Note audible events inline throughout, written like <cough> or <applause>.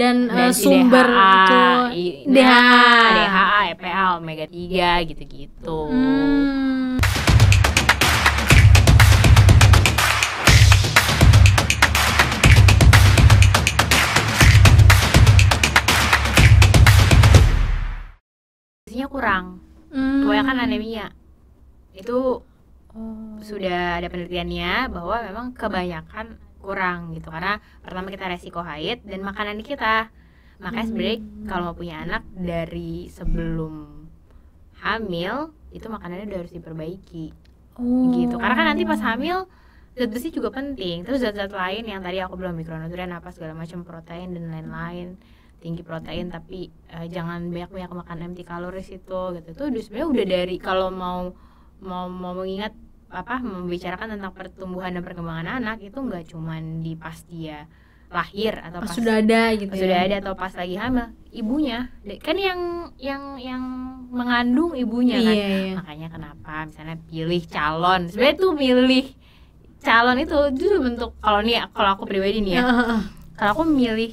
dan, uh, sumber DHA, itu nah, DHA, DHA, EPA, omega 3 gitu-gitu. Hmm. Isinya kurang. Hmm. Kebanyakan anemia. Itu oh. sudah ada penelitiannya bahwa memang kebanyakan kurang gitu karena pertama kita resiko haid dan makanan kita makanya hmm. sebenarnya kalau mau punya anak dari sebelum hamil itu makanannya udah harus diperbaiki oh. gitu karena kan nanti pas oh. hamil zat besi juga penting terus zat-zat lain yang tadi aku belum mikronutrien apa segala macam protein dan lain-lain tinggi protein tapi uh, jangan banyak-banyak makan empty calories itu gitu tuh udah sebenarnya udah dari kalau mau mau mau mengingat apa membicarakan tentang pertumbuhan dan perkembangan anak itu nggak cuman di pas dia lahir atau pas, sudah ada gitu pas ya. sudah ada atau pas lagi hamil ibunya kan yang yang yang mengandung ibunya kan? iya, kan iya. makanya kenapa misalnya pilih calon sebenarnya tuh milih calon itu itu bentuk kalau nih kalau aku pribadi nih ya kalau aku milih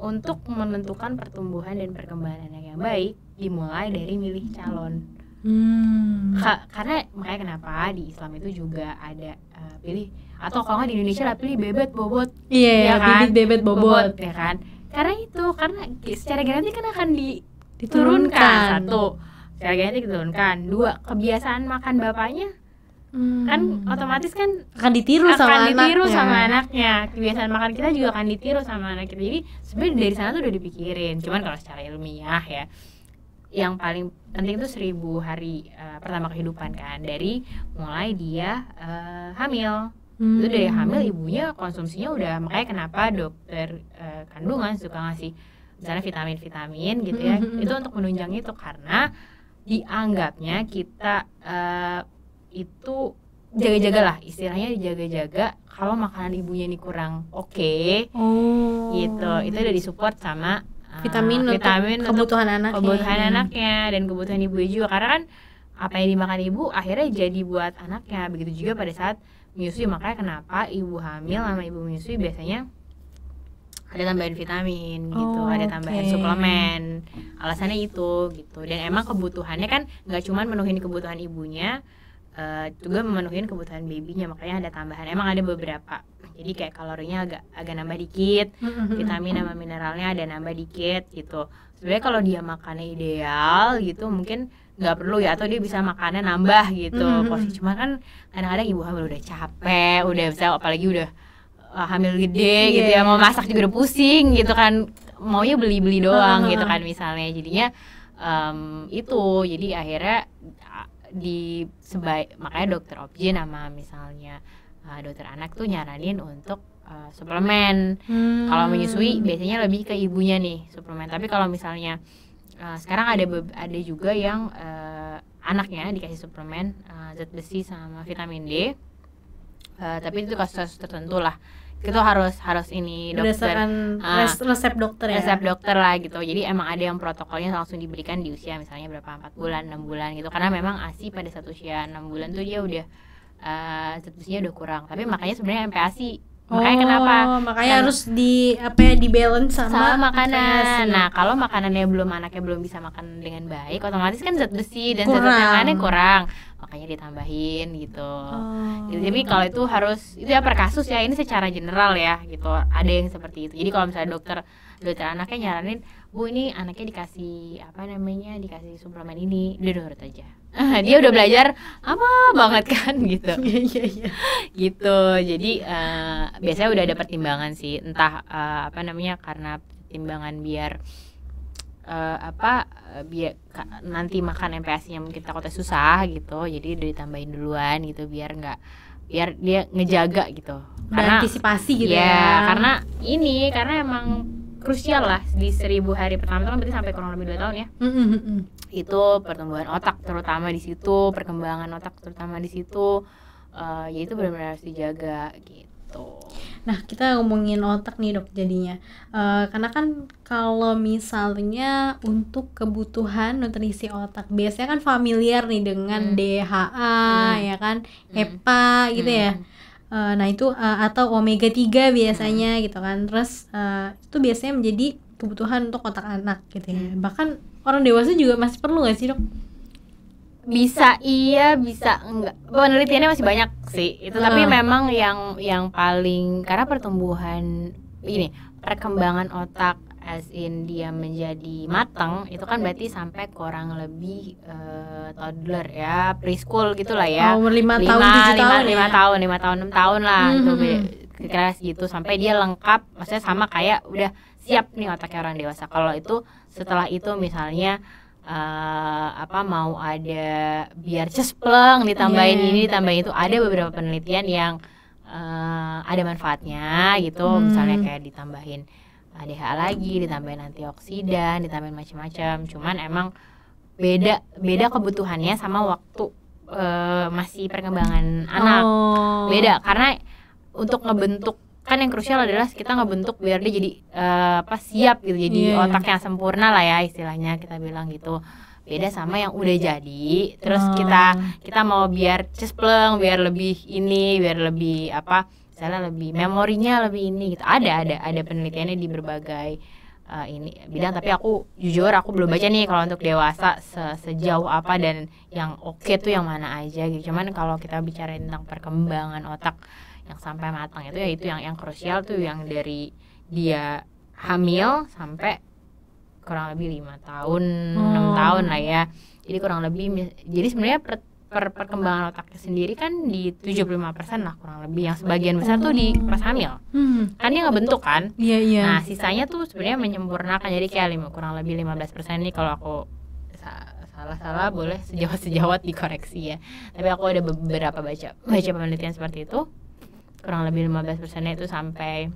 untuk menentukan pertumbuhan dan perkembangan anak yang baik dimulai dari milih calon Hmm. Ka karena makanya kenapa di Islam itu juga ada uh, pilih atau kalau nggak di Indonesia lah pilih bebet bobot. Iya, yeah, ya kan? bibit bebet bobot. bobot ya kan. Karena itu karena secara genetik kan akan di, diturunkan satu. Secara genetik diturunkan. Dua, kebiasaan makan bapaknya hmm. kan otomatis kan akan ditiru akan sama ditiru anaknya. sama anaknya. Kebiasaan makan kita juga akan ditiru sama anak kita. Jadi sebenarnya dari sana tuh udah dipikirin. Cuman kalau secara ilmiah ya Iya. yang paling penting itu seribu hari uh, pertama kehidupan kan dari mulai dia uh, hamil hmm. itu dari hamil ibunya konsumsinya udah makanya kenapa dokter uh, kandungan suka ngasih misalnya vitamin-vitamin gitu ya hmm. itu untuk menunjang itu karena dianggapnya kita uh, itu jaga jagalah istilahnya dijaga-jaga kalau makanan ibunya ini kurang oke okay, oh. gitu itu udah disupport sama vitamin uh, vitamin kebutuhan untuk anaknya kebutuhan anaknya dan kebutuhan ibu juga karena kan apa yang dimakan ibu akhirnya jadi buat anaknya begitu juga pada saat menyusui makanya kenapa ibu hamil sama ibu menyusui biasanya ada tambahan vitamin oh, gitu ada tambahan okay. suplemen alasannya itu gitu dan emang kebutuhannya kan nggak cuma menuhin kebutuhan ibunya uh, juga memenuhi kebutuhan babynya makanya ada tambahan emang ada beberapa jadi kayak kalorinya agak agak nambah dikit mm-hmm. vitamin sama mineralnya ada nambah dikit gitu sebenarnya kalau dia makannya ideal gitu mungkin nggak perlu ya atau dia bisa makannya nambah gitu mm-hmm. posisi cuma kan kadang-kadang ibu hamil udah capek udah bisa apalagi udah eh, hamil gede iya. gitu ya mau masak juga udah pusing gitu kan maunya beli-beli doang gitu kan misalnya jadinya um, itu jadi akhirnya di sebaik makanya dokter obji nama misalnya uh, dokter anak tuh nyaranin untuk uh, suplemen. Hmm. Kalau menyusui biasanya lebih ke ibunya nih suplemen. Tapi kalau misalnya uh, sekarang ada ada juga yang uh, anaknya dikasih suplemen uh, zat besi sama vitamin D. Uh, tapi itu kasus-kasus tertentu lah itu harus harus ini dokter berdasarkan uh, resep dokter ya resep dokter lah gitu jadi emang ada yang protokolnya langsung diberikan di usia misalnya berapa empat bulan enam bulan gitu karena memang asi pada satu usia enam bulan tuh dia udah uh, statusnya udah kurang tapi makanya sebenarnya MPASI Makanya kenapa? Oh, makanya kan, harus di apa ya di balance sama, sama makanan. Nah, kalau makanannya belum anaknya belum bisa makan dengan baik, otomatis kan zat besi dan zat zat yang lainnya kurang. Makanya ditambahin gitu. Oh, Jadi gitu. kalau itu harus itu ya per kasus ya, ini secara general ya gitu. Ada yang seperti itu. Jadi kalau misalnya dokter dokter anaknya nyaranin bu ini anaknya dikasih apa namanya dikasih suplemen ini dia hmm. nurut aja dia, <laughs> dia udah belajar apa banget kan gitu <laughs> iya, iya, iya. gitu jadi uh, biasanya udah ada pertimbangan sih entah uh, apa namanya karena pertimbangan biar uh, apa biar nanti makan MPAS-nya mungkin takutnya susah gitu jadi udah ditambahin duluan gitu biar nggak biar dia ngejaga gitu karena antisipasi gitu ya, ya karena ini karena emang krusial lah di seribu hari pertama itu kan berarti sampai kurang lebih dua tahun ya mm, mm, mm, itu pertumbuhan otak terutama di situ perkembangan otak terutama di situ uh, ya itu benar-benar harus dijaga gitu nah kita ngomongin otak nih dok jadinya uh, karena kan kalau misalnya untuk kebutuhan nutrisi otak biasanya kan familiar nih dengan hmm. DHA hmm. ya kan hmm. EPA gitu ya. hmm. ya uh, nah itu uh, atau omega 3 biasanya hmm. gitu kan terus uh, itu biasanya menjadi kebutuhan untuk otak anak gitu ya hmm. bahkan orang dewasa juga masih perlu gak sih dok bisa iya bisa enggak penelitiannya masih banyak sih itu tapi hmm. memang yang yang paling karena pertumbuhan ini perkembangan otak as in dia menjadi matang itu kan berarti sampai kurang lebih uh, toddler ya preschool gitulah ya oh, umur lima tahun lima tahun lima ya? tahun lima tahun enam tahun lah mm -hmm. itu hmm, hmm. kira gitu sampai dia lengkap maksudnya sama kayak udah siap nih otaknya orang dewasa kalau itu setelah itu misalnya uh, apa mau ada biar cespleng ditambahin yeah. Iya. ini ditambahin itu ada beberapa penelitian yang uh, ada manfaatnya gitu hmm. misalnya kayak ditambahin ADH lagi ditambahin antioksidan ditambahin macam-macam cuman emang beda beda kebutuhannya sama waktu uh, masih perkembangan anak oh. beda karena untuk ngebentuk kan yang krusial adalah kita ngebentuk biar dia jadi uh, apa siap gitu jadi yeah, iya. otak yang sempurna lah ya istilahnya kita bilang gitu beda sama yang udah jadi terus oh. kita kita mau biar cespleng biar lebih ini biar lebih apa misalnya iya, lebih memorinya lebih ini gitu iya, ada ada ada penelitiannya di iya, berbagai uh, ini bidang tapi aku jujur aku belum baca nih kalau untuk dewasa se sejauh apa dan yang oke okay tuh yang mana aja gitu cuman kalau kita bicara tentang perkembangan otak yang sampai matang itu ya itu yang yang krusial tuh yang dari dia hamil sampai kurang lebih lima tahun enam hmm. tahun lah ya jadi kurang lebih jadi sebenarnya per perkembangan otaknya sendiri kan di 75% lah kurang lebih yang sebagian besar tuh di pas hamil hmm. kan dia nggak bentuk kan iya yeah, iya yeah. nah sisanya tuh sebenarnya menyempurnakan jadi kayak lima, kurang lebih 15% ini kalau aku salah-salah boleh sejawat-sejawat dikoreksi ya tapi aku ada beberapa baca baca penelitian seperti itu kurang lebih 15% itu sampai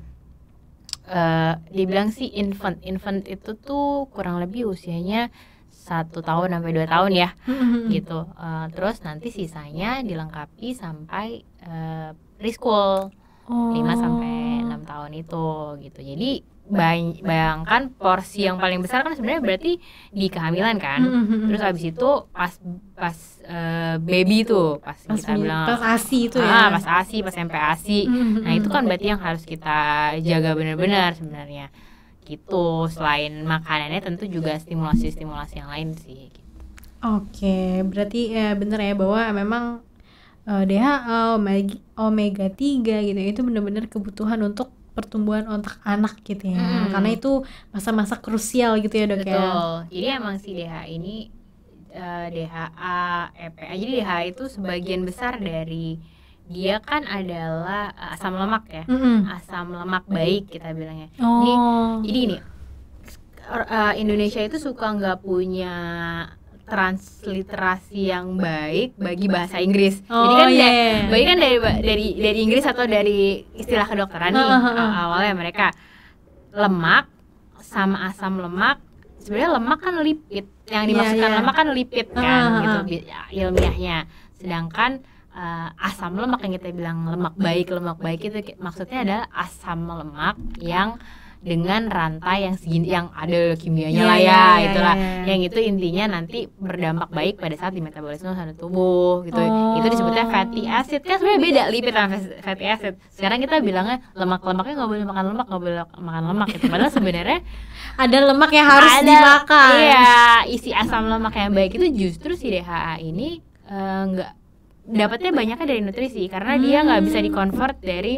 uh, dibilang sih infant infant itu tuh kurang lebih usianya satu tahun sampai dua tahun ya <laughs> gitu uh, terus nanti sisanya dilengkapi sampai uh, preschool oh. sampai enam tahun itu gitu jadi bay bayangkan porsi yang paling besar kan sebenarnya berarti di kehamilan kan <laughs> terus abis itu pas pas uh, baby itu, pas, pas kita bilang pas asi itu ah, ya pas asi pas sampai asi nah itu kan berarti yang harus kita jaga benar-benar sebenarnya gitu selain makanannya tentu juga stimulasi-stimulasi yang lain sih gitu. Oke, berarti ya bener ya bahwa memang uh, eh, DHA, eh, omega, omega 3 gitu ya, itu benar-benar kebutuhan untuk pertumbuhan otak anak gitu ya. Hmm. Karena itu masa-masa krusial gitu ya, Dok ya. Betul. Jadi emang si DHA ini uh, DHA, EPA. Jadi DHA itu sebagian besar dari dia kan adalah eh, asam lemak ya mm-hmm. asam lemak baik kita bilangnya oh. ini jadi ini uh, er, eh, Indonesia itu suka nggak punya transliterasi yang baik bagi bahasa Inggris. Oh, Jadi kan yeah. Oh, da iya. baik kan dari dari dari Inggris atau dari istilah kedokteran nih uh, huh eh, awalnya mereka lemak sama asam lemak sebenarnya lemak kan lipid yang iya, dimaksudkan yeah, yeah. lemak kan lipid kan uh, huh gitu ya, ilmiahnya sedangkan uh, asam lemak yang kita bilang lemak baik lemak baik itu maksudnya adalah asam lemak yang dengan rantai yang segini yang ada kimianya yeah, lah iya, ya iya, iya, itulah yeah, yeah. yang itu intinya nanti berdampak baik pada saat di metabolisme sana tubuh gitu oh. itu disebutnya fatty acid kan sebenarnya beda lipid sama fatty acid sekarang kita bilangnya lemak-lemaknya nggak boleh makan lemak nggak boleh makan lemak gitu padahal sebenarnya <laughs> ada lemak yang harus ada, dimakan iya isi asam lemak yang baik itu justru si DHA ini eh, nggak uh, dapatnya banyaknya dari nutrisi karena hmm. dia nggak bisa hmm. dikonvert dari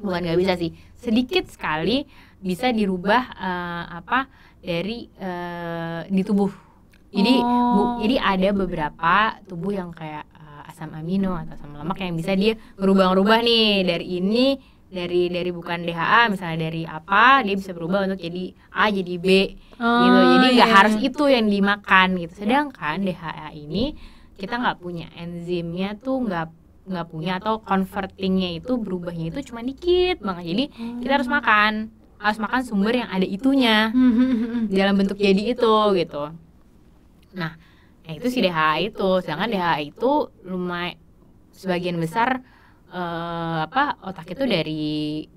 bukan nggak bisa sih sedikit sekali bisa dirubah uh, apa dari uh, di tubuh jadi oh. bu, jadi ada beberapa tubuh yang kayak uh, asam amino atau asam lemak yang bisa dia berubah-ubah nih dari ini dari dari bukan DHA misalnya dari apa dia bisa berubah untuk jadi A jadi B gitu. oh, gitu jadi nggak iya. harus itu yang dimakan gitu sedangkan DHA ini kita nggak punya enzimnya tuh nggak nggak punya atau convertingnya itu berubahnya itu cuma dikit banget jadi kita harus makan harus makan sumber yang ada itunya <laughs> dalam bentuk jadi itu gitu nah Nah itu si DHA itu, sedangkan DHA itu lumayan sebagian besar uh, apa otak itu dari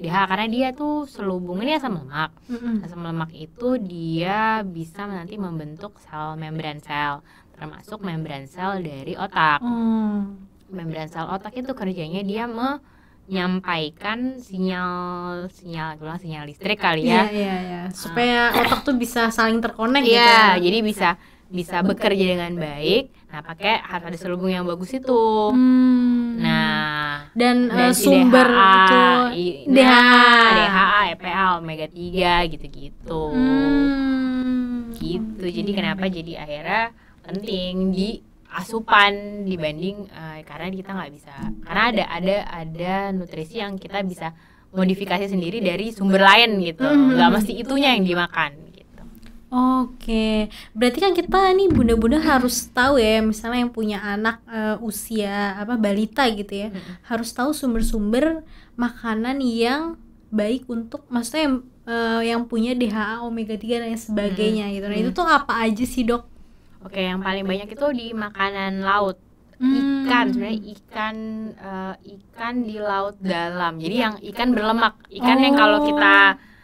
DHA karena dia tuh selubung ini asam lemak. Nah, sama Asam lemak itu dia bisa nanti membentuk sel membran sel termasuk membran sel dari otak. Hmm. Membran sel otak itu kerjanya dia menyampaikan sinyal sinyal sinyal, sinyal listrik kali ya. Iya, iya, iya. Ah. Supaya uh. otak tuh bisa saling terkonek iya, gitu. Iya, jadi bisa bisa bekerja dengan baik. Nah, pakai harus ada selubung yang bagus itu. Hmm. Nah, dan, dan uh, sumber DHA, itu I, DHA, nah, DHA, EPA, omega 3 gitu-gitu. Hmm. Gitu. Jadi kenapa jadi akhirnya penting di asupan dibanding uh, karena kita nggak bisa karena ada ada ada nutrisi yang kita bisa modifikasi sendiri dari sumber lain gitu mhm. nggak mm -hmm. mesti itunya yang dimakan gitu. Oke, berarti kan kita nih bunda-bunda harus tahu ya, misalnya yang punya anak uh, usia apa balita gitu ya, hmm. harus tahu sumber-sumber makanan yang baik untuk maksudnya yang, uh, eh, yang punya DHA omega 3 dan sebagainya hmm. gitu. Nah, hmm. itu tuh apa aja sih, Dok? Oke, yang paling banyak itu di makanan laut. Hmm. Ikan sebenarnya ikan uh, ikan di laut dalam. Jadi yang ikan berlemak, ikan oh. yang kalau oh. kita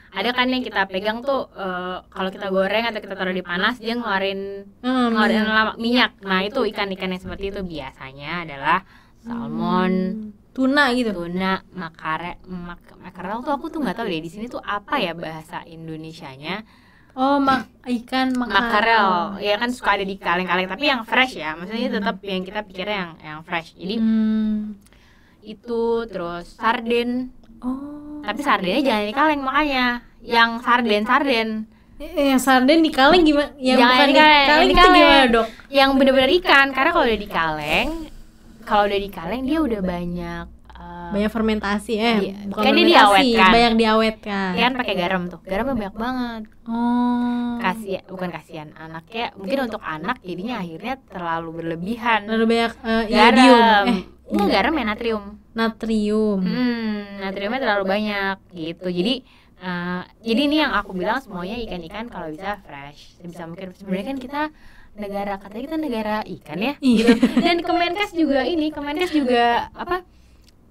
ada kan yang kita pegang tuh uh, kalau kita goreng atau kita taruh di panas dia ngeluarin hmm, ngeluarin hmm. lemak minyak. Nah, itu ikan-ikan yang seperti itu biasanya adalah salmon, hmm. tuna gitu. Tuna, makare, mak, makarel tuh aku tuh nggak tahu deh di sini tuh apa ya bahasa Indonesia-nya. Oh, mak ikan makarel. makarel. Ya kan suka ada di kaleng-kaleng, tapi yang fresh ya. Maksudnya hmm. tetap yang kita pikirnya yang yang fresh. Jadi hmm. itu terus sarden. Oh. Tapi sardennya jangan di kaleng makanya. Yang sarden sarden. Eh, yang sarden di kaleng gimana? Yang jangan bukan di kaleng, di kaleng, di kaleng. gimana, Dok? Yang benar-benar ikan karena kalau udah di kaleng kalau udah di kaleng dia udah banyak Iya. banyak fermentasi eh iya. bukan fermentasi diawetkan. banyak diawetkan iya, kan pakai garam tuh garamnya banyak banget oh kasih bukan kasihan anaknya mungkin untuk anak jadinya akhirnya terlalu berlebihan terlalu banyak uh, garam iodium. eh ini garam ya natrium natrium hmm, natriumnya terlalu banyak gitu jadi uh, jadi ini yang aku bilang semuanya ikan-ikan kalau bisa fresh bisa mungkin sebenarnya kan kita negara katanya kita negara ikan ya gitu dan Kemenkes juga ini Kemenkes juga apa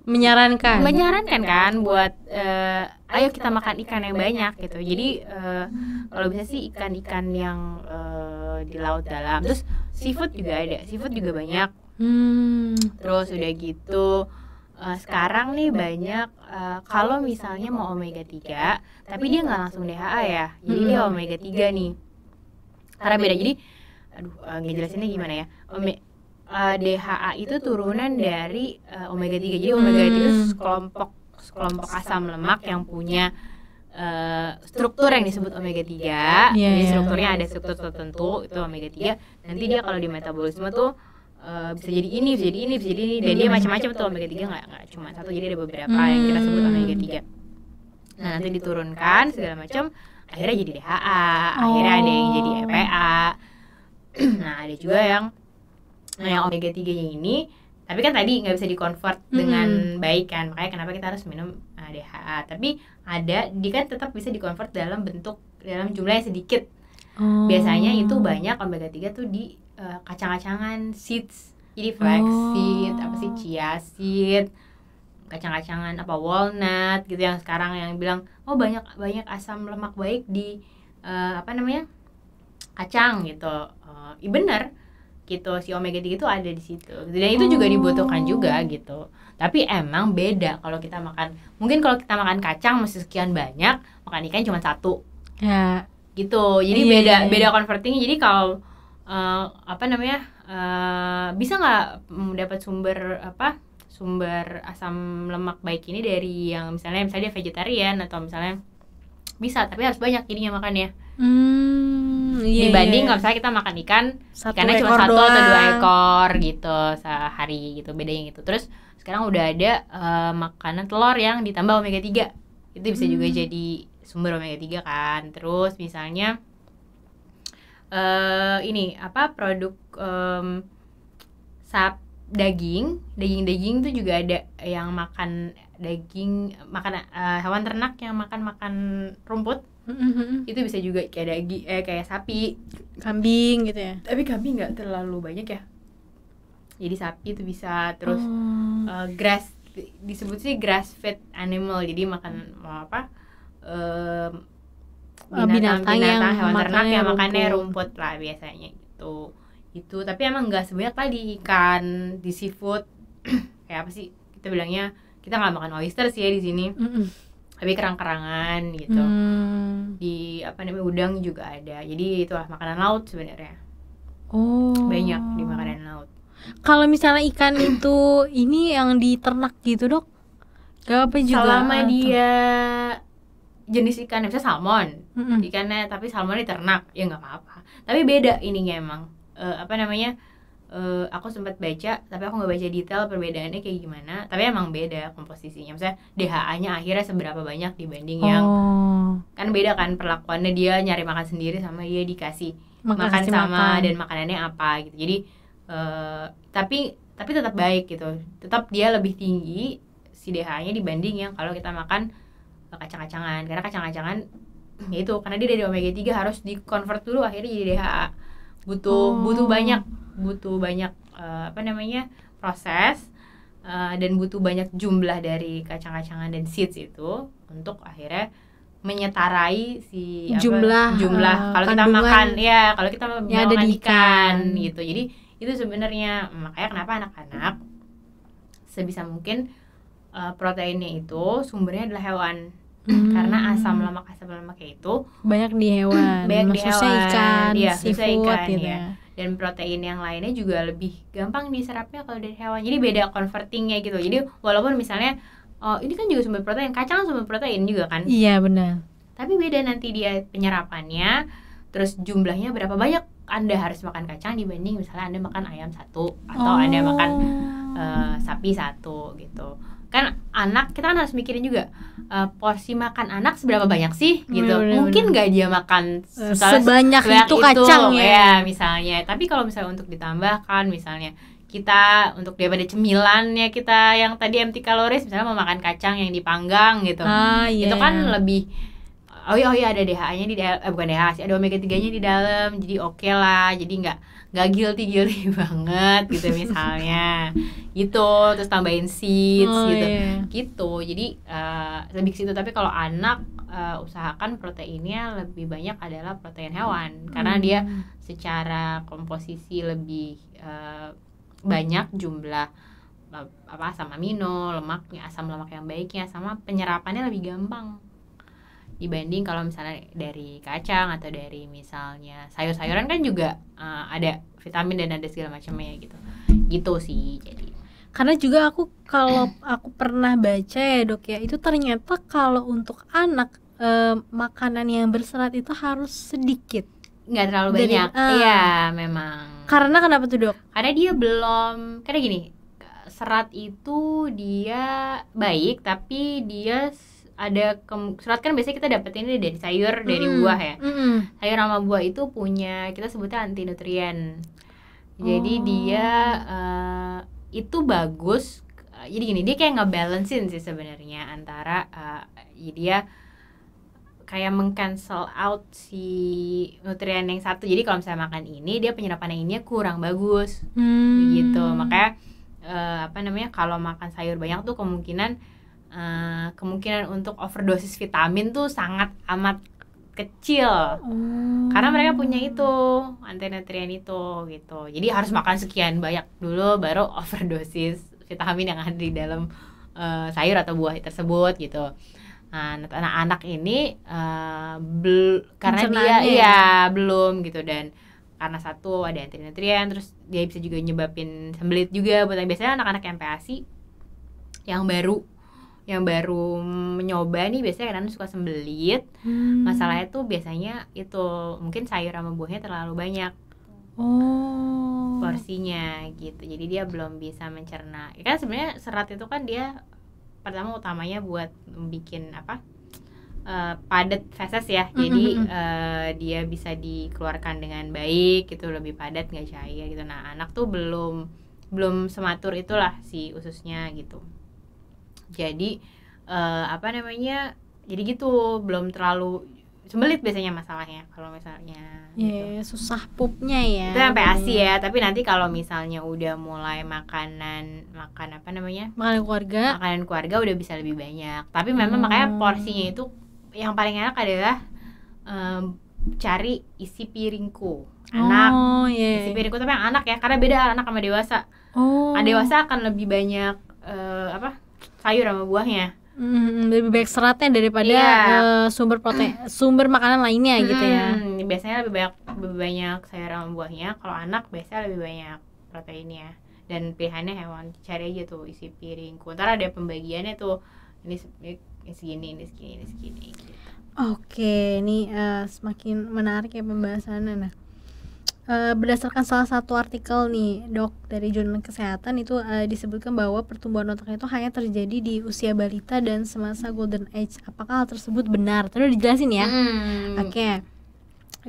menyarankan menyarankan kan buat uh, ayo kita makan ikan yang banyak gitu jadi uh, kalau bisa sih ikan-ikan yang uh, di laut dalam terus seafood juga ada seafood juga banyak hmm. terus udah gitu uh, sekarang nih banyak uh, kalau misalnya mau omega 3 tapi dia nggak langsung DHA ya jadi hmm. dia omega 3 nih karena beda jadi aduh uh, ngejelasinnya gimana ya omega uh, eh, DHA itu turunan dari uh, omega 3. Jadi omega 3 itu hmm. sekelompok kelompok asam lemak yang punya Uh, struktur yang disebut omega 3 yeah, jadi iya, iya. strukturnya ada struktur tertentu itu omega 3 nanti dia kalau di metabolisme tuh uh, bisa jadi ini bisa jadi ini bisa jadi ini dan dia hmm. macam-macam tuh omega 3 nggak nggak cuma satu jadi ada beberapa hmm. yang kita sebut omega 3 nah nanti diturunkan segala macam akhirnya jadi DHA oh. akhirnya ada yang jadi EPA <clears throat> nah ada juga yang Nah yang omega 3 nya ini tapi kan tadi nggak bisa dikonvert -hmm. dengan baik kan makanya kenapa kita harus minum uh, ah, DHA tapi ada dia kan tetap bisa dikonvert dalam bentuk dalam jumlah yang sedikit oh. biasanya itu banyak omega 3 tuh di uh, kacang-kacangan seeds jadi flax oh. seed apa sih chia seed kacang-kacangan apa walnut gitu yang sekarang yang bilang oh banyak banyak asam lemak baik di uh, apa namanya kacang gitu uh, i bener gitu si omega 3 itu ada di situ dan itu juga dibutuhkan juga gitu tapi emang beda kalau kita makan mungkin kalau kita makan kacang mesti sekian banyak makan ikan cuma satu ya gitu jadi yeah. beda iya, iya. beda converting jadi kalau uh, apa namanya uh, bisa nggak mendapat mm, sumber apa sumber asam lemak baik ini dari yang misalnya misalnya dia vegetarian atau misalnya bisa tapi harus banyak ininya makannya hmm yeah, dibanding yeah. kalau misalnya kita makan ikan satu ikannya cuma satu doang. atau dua ekor gitu sehari gitu bedanya gitu terus sekarang udah ada uh, makanan telur yang ditambah omega 3 itu bisa hmm. juga jadi sumber omega 3 kan terus misalnya uh, ini apa produk um, sap daging daging daging tuh juga ada yang makan daging makan uh, hewan ternak yang makan makan rumput hmm itu bisa juga kayak daging eh kayak sapi kambing gitu ya tapi kambing nggak terlalu banyak ya jadi sapi itu bisa terus oh. uh, grass disebut sih grass fed animal jadi makan mau apa uh, binatang binatang, binatang yang hewan ternak yang ya, makannya rumput. lah biasanya gitu itu tapi emang nggak sebanyak tadi ikan di seafood <clears throat> kayak apa sih kita bilangnya kita nggak makan oyster sih ya di sini mm -mm tapi kerang-kerangan gitu hmm. di apa namanya udang juga ada jadi itulah makanan laut sebenarnya oh banyak di makanan laut kalau misalnya ikan itu ini yang diternak gitu dok gak apa juga selama atau? dia jenis ikan misalnya salmon hmm. ikannya tapi salmonnya ternak ya nggak apa-apa tapi beda ininya emang uh, apa namanya uh, aku sempat baca tapi aku nggak baca detail perbedaannya kayak gimana tapi emang beda komposisinya misalnya DHA-nya akhirnya seberapa banyak dibanding yang oh. kan beda kan perlakuannya dia nyari makan sendiri sama dia dikasih makan, makan sama makan. dan makanannya apa gitu jadi uh, tapi tapi tetap baik gitu tetap dia lebih tinggi si DHA-nya dibanding yang kalau kita makan eh, kacang-kacangan karena kacang-kacangan ya itu karena dia dari omega 3 harus di convert dulu akhirnya jadi DHA butuh oh. butuh banyak butuh banyak uh, apa namanya proses uh, dan butuh banyak jumlah dari kacang-kacangan dan seeds itu untuk akhirnya menyetarai si jumlah apa, jumlah uh, kalau kita makan ya kalau kita ya, makan ikan, gitu jadi itu sebenarnya makanya kenapa anak-anak sebisa mungkin uh, proteinnya itu sumbernya adalah hewan hmm. karena asam lemak asam lemaknya itu banyak di hewan <clears throat> banyak maksudnya di hewan ikan ya, seafood ikan, gitu iya. ya. ya dan protein yang lainnya juga lebih gampang diserapnya kalau dari hewan jadi beda convertingnya gitu jadi walaupun misalnya oh ini kan juga sumber protein kacang kan sumber protein juga kan iya benar tapi beda nanti dia penyerapannya terus jumlahnya berapa banyak anda harus makan kacang dibanding misalnya anda makan ayam satu atau oh. anda makan uh, sapi satu gitu kan anak kita kan harus mikirin juga uh, porsi makan anak seberapa banyak sih gitu iya, bener, bener, mungkin nggak dia makan eh, sebanyak, sebanyak itu, itu kacang ya. Iya, misalnya tapi kalau misalnya untuk ditambahkan misalnya kita untuk dia pada cemilannya kita yang tadi empty kaloris misalnya mau makan kacang yang dipanggang gitu ah, yeah. itu kan iya. lebih oh iya oh iya ada DHA-nya di dalam eh, bukan DHA sih ada omega 3-nya di dalam jadi oke okay lah jadi nggak nggak guilty guilty <laughs> banget gitu misalnya gitu terus tambahin seeds oh, gitu iya. gitu jadi uh, lebih ke situ tapi kalau anak uh, usahakan proteinnya lebih banyak adalah protein hewan karena hmm. dia secara komposisi lebih uh, banyak jumlah apa sama amino lemaknya asam lemak yang baiknya sama penyerapannya lebih gampang dibanding kalau misalnya dari kacang atau dari misalnya sayur-sayuran kan juga ada vitamin dan ada segala macamnya gitu gitu sih jadi karena juga aku kalau <clears throat> aku pernah baca ya dok ya itu ternyata kalau untuk anak eh, makanan yang berserat itu harus sedikit nggak terlalu Dari, banyak ah. iya memang karena kenapa tuh dok karena dia belum karena gini serat itu dia baik tapi dia ada ke- serat kan biasanya kita ini dari sayur dari buah ya mm. sayur sama buah itu punya kita sebutnya anti nutrien jadi oh. dia uh, itu bagus jadi gini dia kayak ngebalancein sih sebenarnya antara uh, dia kayak mengcancel out si nutrien yang satu jadi kalau misalnya makan ini dia penyerapannya ini kurang bagus hmm. gitu makanya uh, apa namanya kalau makan sayur banyak tuh kemungkinan uh, kemungkinan untuk overdosis vitamin tuh sangat amat kecil hmm. karena mereka punya itu antinutrien itu gitu jadi harus makan sekian banyak dulu baru overdosis vitamin yang ada di dalam uh, sayur atau buah tersebut gitu nah anak-anak ini uh, bel karena dia iya belum gitu dan karena satu ada antinutrien terus dia bisa juga nyebabin sembelit juga buat biasanya anak-anak yang PASI yang baru yang baru mencoba nih biasanya kan suka sembelit hmm. masalahnya tuh biasanya itu mungkin sayur sama buahnya terlalu banyak oh. porsinya gitu jadi dia belum bisa mencerna ya kan sebenarnya serat itu kan dia pertama utamanya buat bikin apa Uh, padat feses ya, hmm, jadi uh, dia bisa dikeluarkan dengan baik gitu, lebih padat nggak cair gitu. Nah anak tuh belum belum sematur itulah si ususnya gitu jadi uh, apa namanya jadi gitu belum terlalu sembelit biasanya masalahnya kalau misalnya yeah, gitu. susah pupnya ya itu sampai hmm. asi ya tapi nanti kalau misalnya udah mulai makanan makan apa namanya makanan keluarga makanan keluarga udah bisa lebih banyak tapi memang hmm. makanya porsinya itu yang paling enak adalah um, cari isi piringku anak oh, yeah. isi piringku tapi yang anak ya karena beda anak sama dewasa oh. dewasa akan lebih banyak sayur sama buahnya Hmm, lebih baik seratnya daripada yeah. Iya. uh, sumber protein sumber makanan lainnya hmm, gitu ya. Mm-hmm, biasanya lebih banyak lebih banyak sayur sama buahnya. Kalau anak biasanya lebih banyak proteinnya. Dan pilihannya hewan cari aja tuh isi piring. Ntar ada pembagiannya tuh ini, ini segini, ini segini, ini segini. Gitu. Oke, ini uh, semakin menarik ya pembahasannya. Nah, Eh, berdasarkan salah satu artikel nih dok dari jurnal kesehatan itu uh, disebutkan bahwa pertumbuhan otak itu hanya terjadi di usia balita dan semasa golden age apakah hal tersebut benar Terus dijelasin ya hmm. oke okay.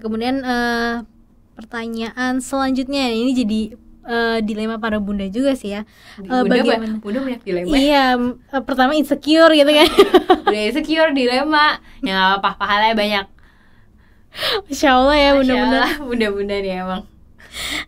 kemudian uh, pertanyaan selanjutnya ini jadi uh, dilema para bunda juga sih ya. Uh, bunda, bagaimana? Bunda banyak dilema. Iya, uh, pertama insecure gitu kan. <laughs> Udah insecure dilema. Ya nggak apa-apa, pahalanya banyak. Ya, Masya Allah ya bunda-bunda Bunda-bunda nih emang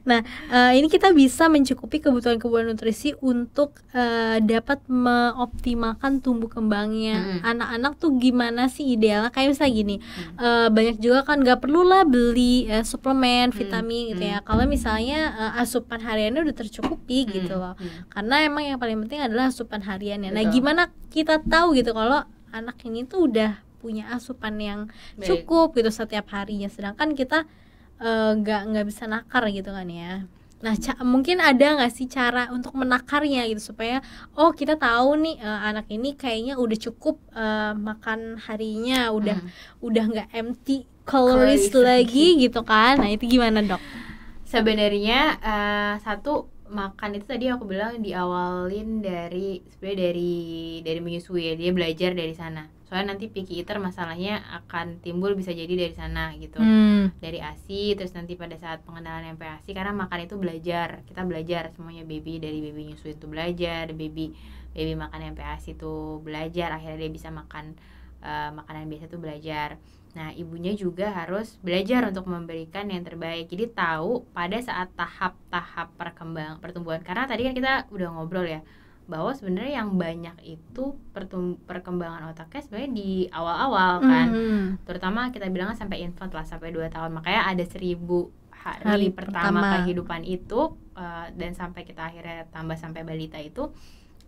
Nah uh, ini kita bisa mencukupi kebutuhan-kebutuhan nutrisi untuk uh, dapat mengoptimalkan tumbuh kembangnya anak-anak hmm. tuh gimana sih idealnya kayak misalnya gini hmm. uh, banyak juga kan gak perlu lah beli uh, suplemen mm, vitamin hmm. gitu ya mm. kalau misalnya uh, asupan hariannya udah tercukupi hmm. gitu loh hmm. karena emang yang paling penting adalah asupan hariannya nah, Betul. Nah gimana kita tahu gitu kalau anak ini tuh udah punya asupan yang cukup gitu setiap harinya sedangkan kita eh, nggak uh, nggak bisa nakar gitu kan ya Nah, ca- mungkin ada nggak sih cara untuk menakarnya gitu supaya oh kita tahu nih uh, anak ini kayaknya udah cukup uh, makan harinya, udah hmm. udah nggak empty calories Kalo lagi isi. gitu kan. Nah, itu gimana, Dok? Sebenarnya uh, satu makan itu tadi aku bilang diawalin dari sebenarnya dari dari menyusui ya, dia belajar dari sana soalnya nanti picky eater masalahnya akan timbul bisa jadi dari sana gitu hmm. dari ASI terus nanti pada saat pengenalan asi karena makan itu belajar kita belajar semuanya baby dari baby nyusu itu belajar baby baby makan asi itu belajar akhirnya dia bisa makan uh, makanan biasa itu belajar nah ibunya juga harus belajar untuk memberikan yang terbaik jadi tahu pada saat tahap-tahap perkembangan pertumbuhan karena tadi kan kita udah ngobrol ya bahwa hmm. sebenarnya yang banyak itu perkembangan otaknya sebenarnya di awal-awal hmm, kan mm. terutama kita bilang sampai infant lah sampai dua tahun makanya ada seribu hari, hari pertama, pertama kehidupan itu uh, dan sampai kita akhirnya tambah sampai balita itu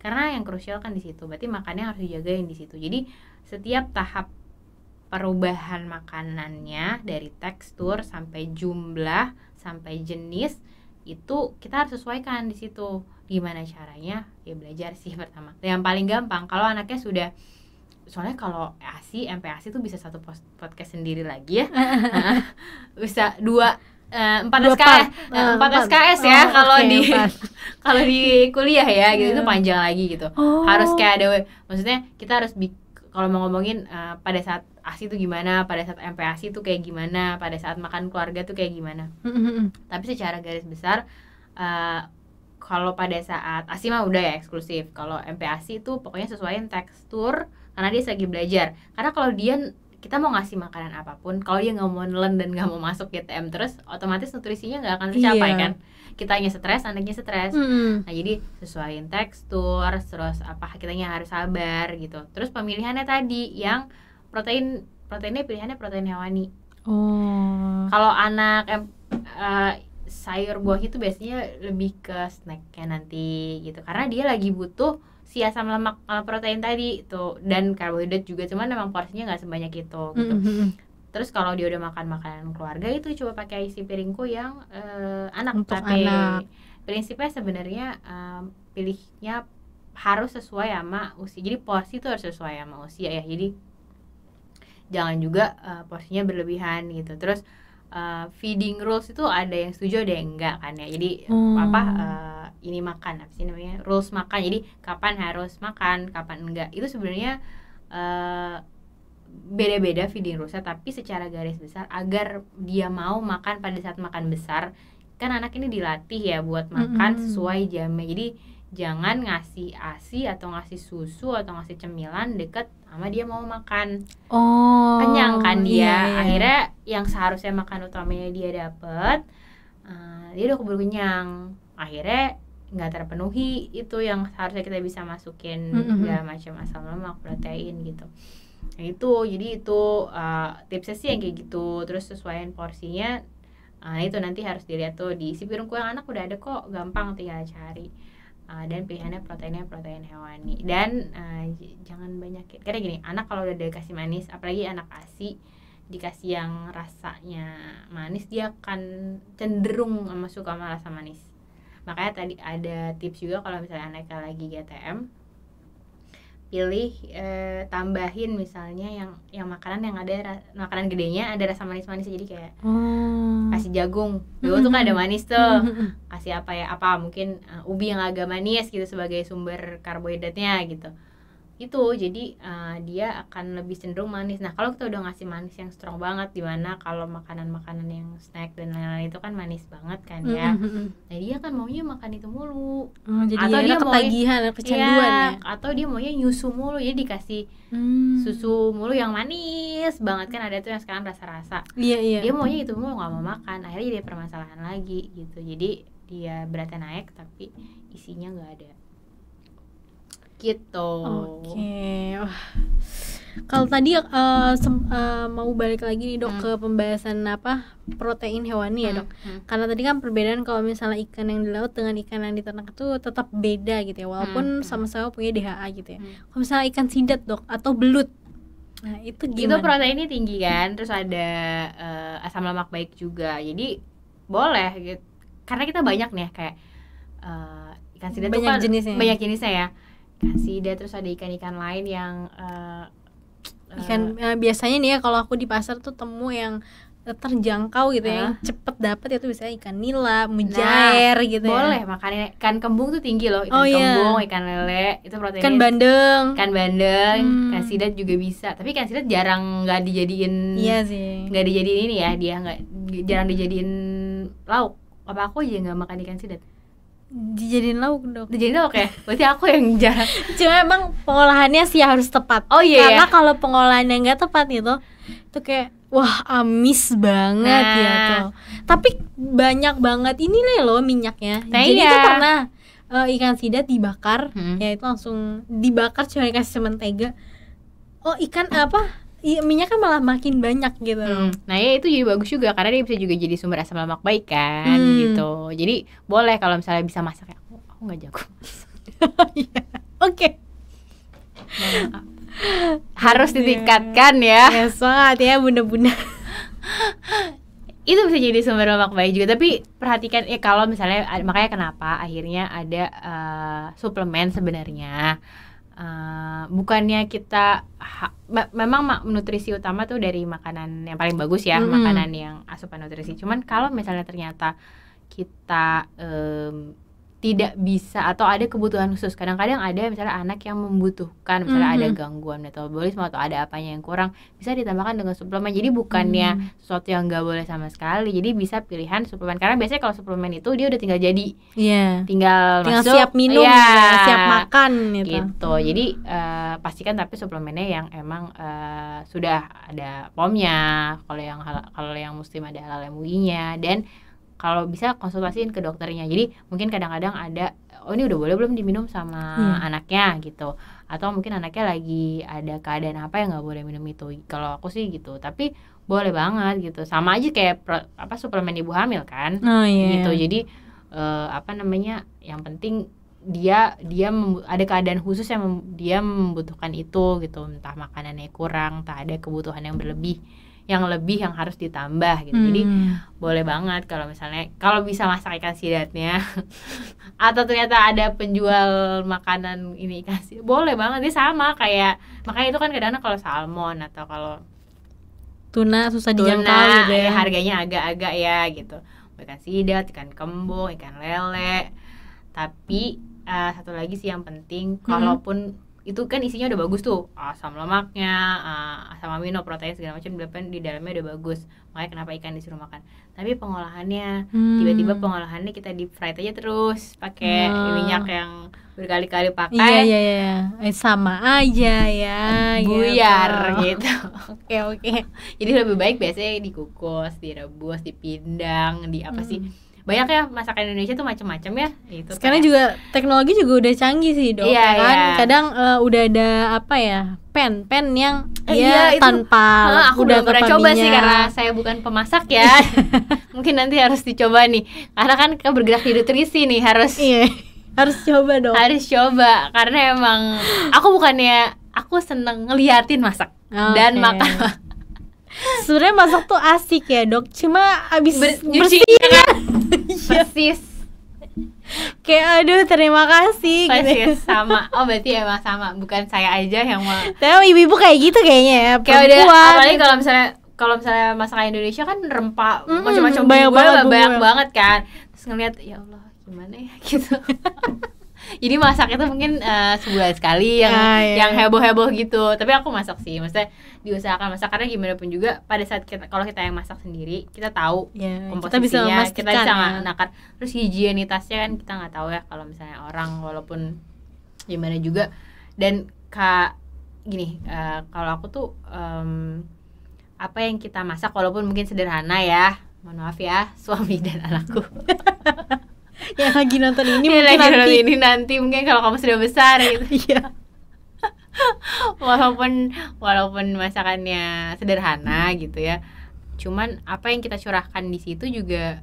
karena yang krusial kan di situ berarti makannya harus dijagain di situ jadi setiap tahap perubahan makanannya dari tekstur sampai jumlah sampai jenis itu kita harus sesuaikan di situ gimana caranya ya belajar sih <laughs> pertama yang paling gampang kalau anaknya sudah soalnya kalau ASI MPASI itu bisa satu podcast sendiri lagi ya <laughs> bisa dua eh, empat uh, eh, SKS ah, empat SKS ya oh, kalau di <laughs> kalau di kuliah ya gitu itu hmm. panjang lagi gitu harus kayak ada oh. maksudnya kita harus kalau mau ngomongin uh, pada saat asi itu gimana pada saat MPASI itu kayak gimana pada saat makan keluarga tuh kayak gimana tapi secara garis besar uh, kalau pada saat asi mah udah ya eksklusif kalau MPASI itu pokoknya sesuaiin tekstur karena dia lagi belajar karena kalau dia kita mau ngasih makanan apapun kalau dia nggak mau nelen dan nggak mau masuk GTM terus otomatis nutrisinya nggak akan tercapai iya. kan hanya stres anaknya stres mm. nah jadi sesuaiin tekstur terus apa kitanya harus sabar gitu terus pemilihannya tadi yang protein proteinnya pilihannya protein hewani oh kalau anak em, uh, sayur buah itu biasanya lebih ke snacknya nanti gitu karena dia lagi butuh si asam lemak eh, protein tadi itu dan karbohidrat juga cuman memang porsinya nggak sebanyak itu gitu mm-hmm. terus kalau dia udah makan makanan keluarga itu coba pakai isi piringku yang uh, anak Untuk tapi anak. prinsipnya sebenarnya um, pilihnya harus sesuai sama usia jadi porsi itu harus sesuai sama usia ya jadi jangan juga uh, eh, porsinya berlebihan gitu terus uh, feeding rules itu ada yang setuju ada yang enggak kan ya jadi hmm. apa uh, ini makan apa sih namanya rules makan jadi kapan harus makan kapan enggak itu sebenarnya uh, beda-beda feeding rulesnya tapi secara garis besar agar dia mau makan pada saat makan besar kan anak ini dilatih ya buat makan mm -hmm. sesuai jamnya jadi jangan ngasih asi atau ngasih susu atau ngasih cemilan deket sama dia mau makan oh, kenyang kan dia iya, iya. akhirnya yang seharusnya makan utamanya dia dapet uh, dia udah keburu kenyang akhirnya nggak terpenuhi itu yang seharusnya kita bisa masukin mm-hmm. macam asam lemak protein gitu nah, itu jadi itu uh, tipsnya sih yang kayak gitu terus sesuaiin porsinya uh, itu nanti harus dilihat tuh di si piring yang anak udah ada kok gampang tinggal cari uh, dan pilihannya proteinnya protein hewani dan uh, jangan banyak karena gini anak kalau udah dikasih manis apalagi anak asi dikasih yang rasanya manis dia akan cenderung masuk sama rasa manis makanya tadi ada tips juga kalau misalnya anaknya lagi GTM pilih eh, tambahin misalnya yang yang makanan yang ada makanan gedenya ada rasa manis-manis jadi kayak oh. kasih jagung dulu tuh kan ada manis <laughs> tuh kasih apa ya apa mungkin uh, ubi yang agak manis gitu sebagai sumber karbohidratnya gitu itu jadi uh, dia akan lebih cenderung manis nah kalau kita udah ngasih manis yang strong banget di mana kalau makanan-makanan yang snack dan lain-lain itu kan manis banget kan ya mm-hmm. nah dia kan maunya makan itu mulu oh, jadi atau dia ketagihan maunya, kecanduan ya, ya atau dia maunya nyusu mulu jadi dikasih mm. susu mulu yang manis banget kan ada tuh yang sekarang rasa-rasa iya iya dia maunya itu mulu nggak mau makan akhirnya jadi permasalahan lagi gitu jadi dia beratnya naik tapi isinya nggak ada gitu. Oke. Okay. Kalau tadi uh, sem- uh, mau balik lagi nih dok hmm. ke pembahasan apa protein hewani ya hmm, dok. Hmm. Karena tadi kan perbedaan kalau misalnya ikan yang di laut dengan ikan yang di ternak itu tetap beda gitu ya. Walaupun hmm. hmm. sama-sama punya DHA gitu ya. Hmm. Kalau misalnya ikan sidat dok atau belut Nah, itu gimana? Itu proteinnya tinggi kan, terus ada uh, asam lemak baik juga. Jadi boleh gitu. Karena kita banyak nih ya, kayak uh, ikan sidat banyak kan Banyak jenisnya ya deh terus ada ikan-ikan lain yang uh, ikan uh, biasanya nih ya kalau aku di pasar tuh temu yang terjangkau gitu uh. yang cepet dapat ya tuh biasanya ikan nila, nah, mujair nah, gitu ya. boleh ya. makan ikan kembung tuh tinggi loh ikan oh, iya. kembung, iya. ikan lele itu protein ikan bandeng ikan bandeng, hmm. ikan sidat juga bisa tapi ikan sidat jarang nggak dijadiin iya sih nggak dijadiin ini ya dia nggak jarang dijadiin lauk apa aku aja nggak makan ikan sidat dijadiin lauk dong dijadiin lauk ya berarti aku yang jahat <laughs> cuma emang pengolahannya sih harus tepat oh iya, iya karena kalau pengolahannya nggak tepat gitu itu kayak wah amis banget ya nah. ya tuh tapi banyak banget ini nih loh minyaknya nah, jadi iya. itu pernah uh, ikan sidat dibakar hmm. ya itu langsung dibakar cuma dikasih mentega oh ikan apa Iya, minyak kan malah makin banyak gitu. Hmm. Nah, ya itu jadi bagus juga karena dia bisa juga jadi sumber asam lemak baik kan hmm. gitu. Jadi boleh kalau misalnya bisa masak ya. Aku aku nggak jago masak. <laughs> Iya, oke. Harus iya. ditingkatkan ya. Ya, sangat ya bunda-bunda. itu bisa jadi sumber lemak baik juga tapi perhatikan ya kalau misalnya makanya kenapa akhirnya ada uh, suplemen sebenarnya Uh, bukannya kita memang mak, nutrisi utama tuh dari makanan yang paling bagus ya, -hmm. makanan yang asupan nutrisi. Cuman kalau misalnya ternyata kita um, tidak bisa atau ada kebutuhan khusus. Kadang-kadang ada misalnya anak yang membutuhkan misalnya mm -hmm. ada mm-hmm. gangguan metabolisme atau ada apanya yang kurang bisa ditambahkan dengan suplemen. Jadi bukannya mm. sesuatu yang nggak boleh sama sekali. Jadi bisa pilihan suplemen karena biasanya kalau suplemen itu dia udah tinggal jadi. Yeah. Tinggal tinggal masuk, siap minum, ya, siap makan gitu. gitu. Mm. Jadi uh, pastikan tapi suplemennya yang emang uh, sudah ada pomnya. Kalau yang kalau yang muslim ada halal dan kalau bisa konsultasiin ke dokternya jadi mungkin kadang-kadang ada oh ini udah boleh belum diminum sama hmm. anaknya gitu atau mungkin anaknya lagi ada keadaan apa yang nggak boleh minum itu kalau aku sih gitu tapi boleh banget gitu sama aja kayak pro, apa suplemen ibu hamil kan oh, yeah. gitu jadi uh, apa namanya yang penting dia dia ada keadaan khusus yang mem dia membutuhkan itu gitu entah makanannya kurang entah ada kebutuhan yang berlebih yang lebih yang harus ditambah gitu. Hmm. Jadi boleh banget kalau misalnya kalau bisa masak ikan sidatnya <laughs> atau ternyata ada penjual makanan ini ikan sidat, boleh banget dia sama kayak makanya itu kan kadang-kadang kalau salmon atau kalau tuna susah tuna, dijangkau gitu ya. ya harganya agak-agak ya gitu. Ikan sidat, ikan kembung, ikan lele. Tapi uh, satu lagi sih yang penting, hmm. kalaupun itu kan isinya udah bagus tuh asam lemaknya eh, asam amino protein segala macam di dalamnya udah bagus makanya kenapa ikan disuruh makan tapi pengolahannya hmm. tiba-tiba pengolahannya kita di fried aja terus pakai oh. minyak yang berkali-kali pakai iya iya iya, iya. eh, sama aja ya gitu. buyar gitu <laughs> oke oke okay, okay. jadi lebih baik biasanya dikukus direbus dipindang di apa hmm. sih banyak ya masakan Indonesia tuh macam-macam ya itu sekarang juga teknologi juga udah canggih sih dok iya, kan iya. kadang uh, udah ada apa ya pen pen yang eh, ya iya, tanpa itu, aku udah pernah coba sih karena saya bukan pemasak ya <laughs> mungkin nanti harus dicoba nih karena kan bergerak di nutrisi nih harus iya, <laughs> harus coba dong harus coba karena emang aku bukannya aku seneng ngeliatin masak okay. Ah, dan makan Sebenarnya masak tuh asik ya dok, cuma abis Ber bersih ya kan? <laughs> Iya. Persis. Kayak aduh terima kasih gitu. Persis gitu. sama Oh berarti emang sama Bukan saya aja yang mau <laughs> Tapi ibu-ibu kayak gitu kayaknya ya Kayak udah Apalagi kalau misalnya kalau misalnya masakan Indonesia kan rempah mm, macam-macam banyak, banget, banyak banget kan terus ngeliat ya Allah gimana ya <laughs> gitu jadi masak itu mungkin uh, sebulan sekali yang ah, iya. yang heboh heboh gitu tapi aku masak sih maksudnya diusahakan masak karena gimana pun juga pada saat kita kalau kita yang masak sendiri kita tahu yeah, komposisinya kita bisa kita bisa ya. Nganakan. terus higienitasnya kan kita nggak tahu ya kalau misalnya orang walaupun gimana juga dan kak gini uh, kalau aku tuh um, apa yang kita masak walaupun mungkin sederhana ya mohon maaf ya suami dan anakku <laughs> <laughs> yang lagi nonton ini mungkin nanti. nonton ini nanti mungkin kalau kamu sudah besar <laughs> gitu iya <laughs> walaupun walaupun masakannya sederhana hmm. gitu ya cuman apa yang kita curahkan di situ juga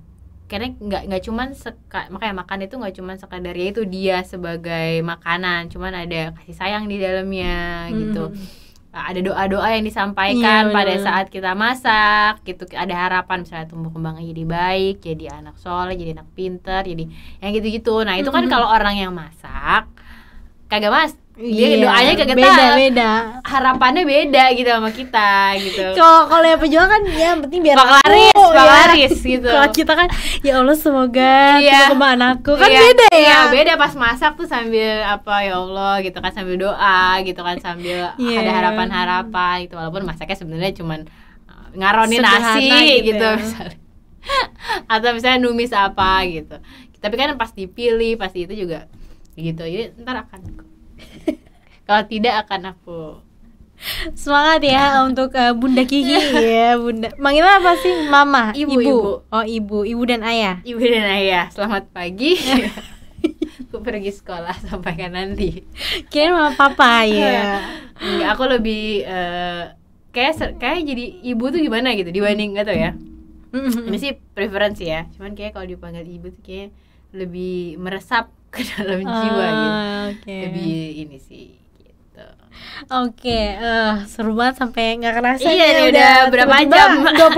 karena nggak nggak cuman seka, makanya makan itu nggak cuman sekadar ya itu dia sebagai makanan cuman ada kasih sayang di dalamnya gitu. hmm. gitu Eh, ada doa-doa yang disampaikan iya, pada saat kita masak gitu ada harapan misalnya tumbuh kembangnya jadi baik jadi anak soleh jadi anak pinter jadi yang gitu-gitu nah itu kan mm -hmm. kalau orang yang masak kagak mas Iya, yeah. doanya kayak beda beda harapannya beda gitu sama kita gitu <laughs> kalau kalau yang penjual kan ya penting biar bang laris ya. bang ya. laris gitu <laughs> kalau kita kan ya allah semoga yeah. tiba aku kan yeah. beda ya yeah, beda pas masak tuh sambil apa ya allah gitu kan sambil doa gitu kan sambil yeah. ada harapan harapan gitu walaupun masaknya sebenarnya cuman eh, ngaronin Sederhana nasi gitu, ya. gitu ya. misalnya <laughs> atau misalnya numis apa gitu tapi kan pas dipilih pasti itu juga gitu jadi ntar akan <laughs> kalau tidak akan aku semangat ya untuk uh, bunda Kiki <laughs> ya bunda manggil apa sih mama ibu, ibu ibu oh ibu ibu dan ayah ibu dan ayah selamat pagi <laughs> aku pergi sekolah kan nanti kira mama papa ya Enggak, aku lebih uh, kayak kayak jadi ibu tuh gimana gitu dibanding gak tau ya ini sih preferensi ya cuman kayak kalau dipanggil ibu tuh kayak lebih meresap ke dalam uh, jiwa gitu okay. lebih ini sih gitu. Oke, okay, uh, eh, seru banget sampai nggak kerasa Iya, nih, udah, udah berapa jam?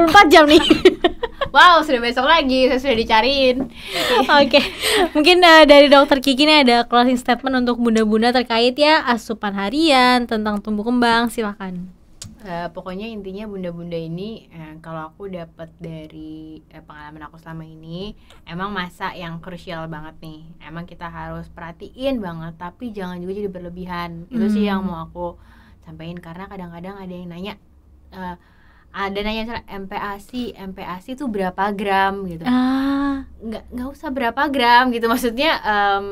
24 <laughs> jam nih. <laughs> wow, sudah besok lagi, saya sudah dicariin. <laughs> Oke. Okay. Mungkin uh, dari dokter Kiki ini ada closing statement untuk bunda-bunda terkait ya asupan harian, tentang tumbuh kembang, silahkan uh, pokoknya intinya bunda-bunda ini uh, kalau aku dapat dari uh, pengalaman aku selama ini emang masa yang krusial banget nih emang kita harus perhatiin banget tapi jangan juga jadi berlebihan hmm. itu sih yang mau hmm. aku sampaikan karena kadang-kadang ada yang nanya uh, ada nanya soal MPASI MPASI itu berapa gram gitu ah. nggak nggak usah berapa gram gitu maksudnya um,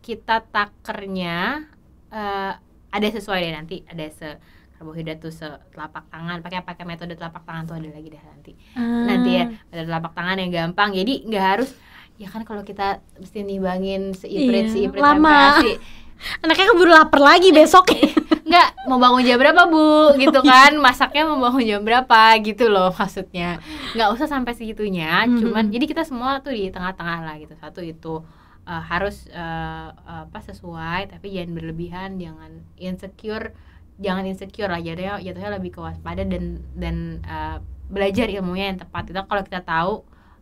kita takernya uh, ada sesuai deh nanti ada se karbohidrat tuh telapak tangan pakai pakai metode telapak tangan tuh ada lagi deh nanti hmm. nanti ya metode telapak tangan yang gampang jadi nggak harus ya kan kalau kita mesti nimbangin seiprit iya, seiprit lama <laughs> anaknya keburu lapar lagi besok <laughs> nggak mau bangun jam berapa bu gitu kan masaknya mau bangun jam berapa gitu loh maksudnya nggak usah sampai segitunya mm-hmm. cuman jadi kita semua tuh di tengah-tengah lah gitu satu itu uh, harus uh, apa sesuai tapi jangan berlebihan jangan insecure jangan insecure aja deh jatuhnya lebih ke waspada dan dan uh, belajar ilmunya yang tepat itu kalau kita tahu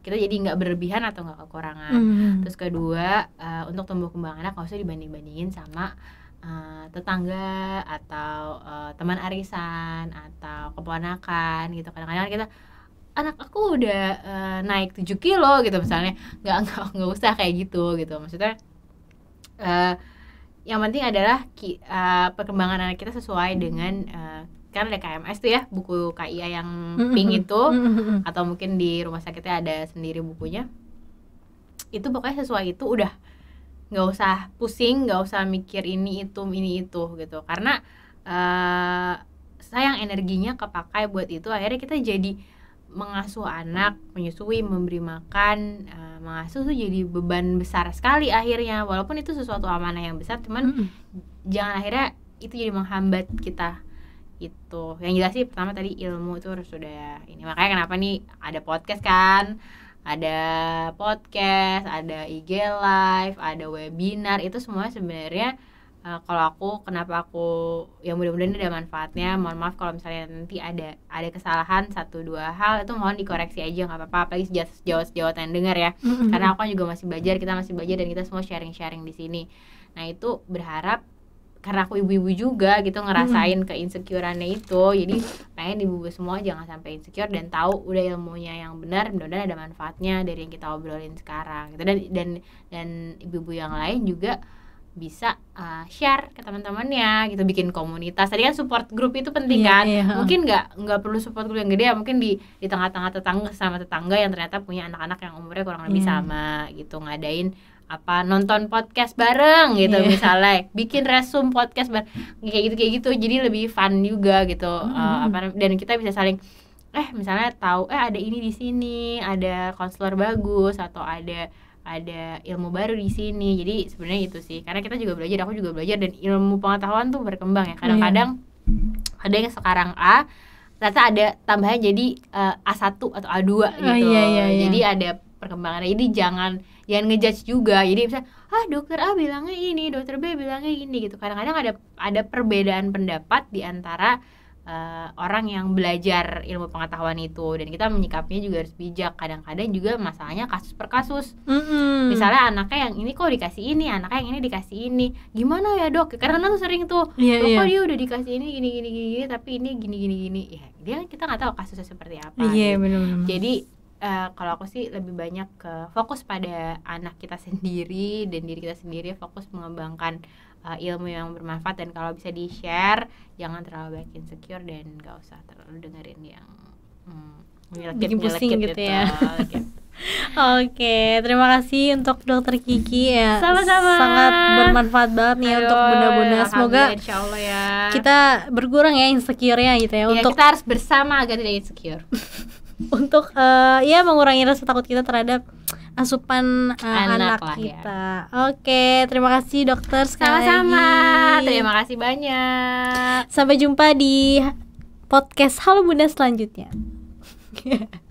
kita jadi nggak berlebihan atau nggak kekurangan mm. terus kedua uh, untuk tumbuh kembang anak nggak usah dibanding bandingin sama uh, tetangga atau uh, teman arisan atau keponakan gitu kadang-kadang kita anak aku udah uh, naik 7 kilo gitu misalnya nggak nggak nggak usah kayak gitu gitu maksudnya uh, yang penting adalah ki, uh, perkembangan anak kita sesuai dengan uh, kan ada KMS tuh ya buku KIA yang pink itu atau mungkin di rumah sakitnya ada sendiri bukunya itu pokoknya sesuai itu udah nggak usah pusing nggak usah mikir ini itu ini itu gitu karena uh, sayang energinya kepakai buat itu akhirnya kita jadi mengasuh anak, menyusui, memberi makan, uh, mengasuh tuh jadi beban besar sekali akhirnya. Walaupun itu sesuatu amanah yang besar, cuman -hmm. jangan akhirnya itu jadi menghambat kita itu. Yang jelas sih pertama tadi ilmu itu harus sudah ini. Makanya kenapa nih ada podcast kan? Ada podcast, ada IG live, ada webinar, itu semuanya sebenarnya uh, kalau aku kenapa aku ya mudah-mudahan ini ada manfaatnya mohon maaf kalau misalnya nanti ada ada kesalahan satu dua hal itu mohon dikoreksi aja nggak apa-apa apalagi sejauh sejauh sejauh yang dengar ya karena aku juga masih belajar kita masih belajar dan kita semua sharing-sharing di sini nah itu berharap karena aku ibu-ibu juga gitu ngerasain hmm. keinsecureannya itu jadi pengen ibu-ibu semua jangan sampai insecure dan tahu udah ilmunya yang benar mudah-mudahan ada manfaatnya dari yang kita obrolin sekarang gitu dan dan dan ibu-ibu yang lain juga bisa uh, share ke teman-temannya gitu bikin komunitas tadi kan support group itu penting yeah, kan yeah. Iya, mungkin nggak nggak perlu support group yang gede ya mungkin di di tengah-tengah tetangga sama tetangga yang ternyata punya anak-anak yang umurnya kurang lebih yeah. sama gitu ngadain apa nonton podcast bareng gitu yeah. misalnya bikin resume podcast bareng kayak gitu kayak gitu jadi lebih fun juga gitu mm. uh, apa dan kita bisa saling eh misalnya tahu eh ada ini di sini ada konselor bagus atau ada ada ilmu baru di sini jadi sebenarnya itu sih karena kita juga belajar aku juga belajar dan ilmu pengetahuan tuh berkembang ya kadang-kadang yeah. ada yang sekarang A ternyata ada tambahan jadi uh, eh, A1 atau A2 gitu oh, iya, iya, iya. jadi ada perkembangan jadi jangan jangan ngejudge juga jadi bisa ah dokter A bilangnya ini dokter B bilangnya ini gitu kadang-kadang ada ada perbedaan pendapat di antara uh, orang yang belajar ilmu pengetahuan itu dan kita menyikapinya juga harus bijak kadang-kadang juga masalahnya kasus per kasus mm-hmm. misalnya anaknya yang ini kok dikasih ini anaknya yang ini dikasih ini gimana ya dok karena tuh kan sering tuh yeah, iya. kok yeah. dia udah dikasih ini gini gini gini, gini tapi ini gini gini gini ya dia kita nggak tahu kasusnya seperti apa yeah, gitu. jadi Uh, kalau aku sih lebih banyak ke fokus pada anak kita <laughs> sendiri dan diri kita sendiri fokus mengembangkan uh, ilmu yang bermanfaat dan kalau bisa di share jangan terlalu banyak insecure dan gak usah terlalu dengerin yang hmm, bikin pusing gitu, gitu ya <laughs> gitu. Oke, terima kasih untuk dokter Kiki ya. Sama-sama. Sangat bermanfaat banget nih Ayo, untuk bunda-bunda. Semoga ya. kita berkurang ya insecure-nya gitu ya, ya untuk kita harus bersama agar tidak insecure. <laughs> untuk uh, ya mengurangi rasa takut kita terhadap asupan uh, anak, anak ya. kita. Ya. Oke, terima kasih dokter sekali Sama-sama. Terima kasih banyak. Sampai jumpa di podcast Halo Bunda selanjutnya. <laughs>